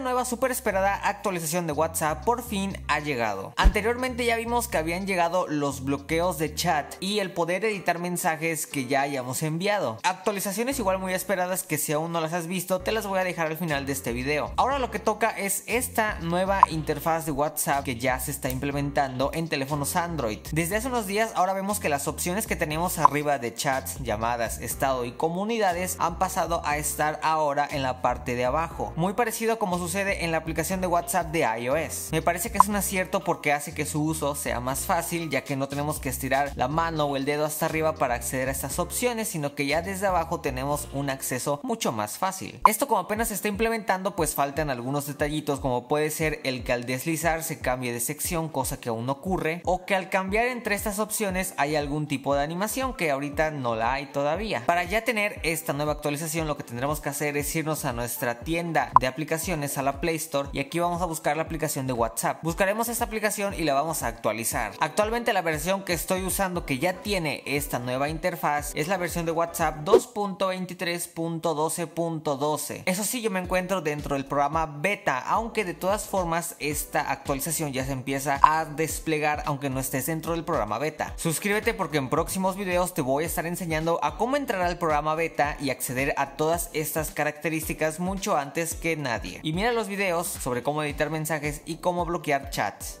nueva super esperada actualización de WhatsApp por fin ha llegado. Anteriormente ya vimos que habían llegado los bloqueos de chat y el poder editar mensajes que ya hayamos enviado. Actualizaciones igual muy esperadas que si aún no las has visto te las voy a dejar al final de este video. Ahora lo que toca es esta nueva interfaz de WhatsApp que ya se está implementando en teléfonos Android. Desde hace unos días ahora vemos que las opciones que tenemos arriba de chats, llamadas, estado y comunidades han pasado a estar ahora en la parte de abajo. Muy parecido como sus sucede en la aplicación de WhatsApp de iOS. Me parece que es un acierto porque hace que su uso sea más fácil ya que no tenemos que estirar la mano o el dedo hasta arriba para acceder a estas opciones, sino que ya desde abajo tenemos un acceso mucho más fácil. Esto como apenas se está implementando pues faltan algunos detallitos como puede ser el que al deslizar se cambie de sección, cosa que aún no ocurre, o que al cambiar entre estas opciones hay algún tipo de animación que ahorita no la hay todavía. Para ya tener esta nueva actualización lo que tendremos que hacer es irnos a nuestra tienda de aplicaciones a la Play Store y aquí vamos a buscar la aplicación de WhatsApp. Buscaremos esta aplicación y la vamos a actualizar. Actualmente la versión que estoy usando que ya tiene esta nueva interfaz es la versión de WhatsApp 2.23.12.12. Eso sí, yo me encuentro dentro del programa beta, aunque de todas formas esta actualización ya se empieza a desplegar aunque no estés dentro del programa beta. Suscríbete porque en próximos videos te voy a estar enseñando a cómo entrar al programa beta y acceder a todas estas características mucho antes que nadie. Y mira Mira los videos sobre cómo editar mensajes y cómo bloquear chats.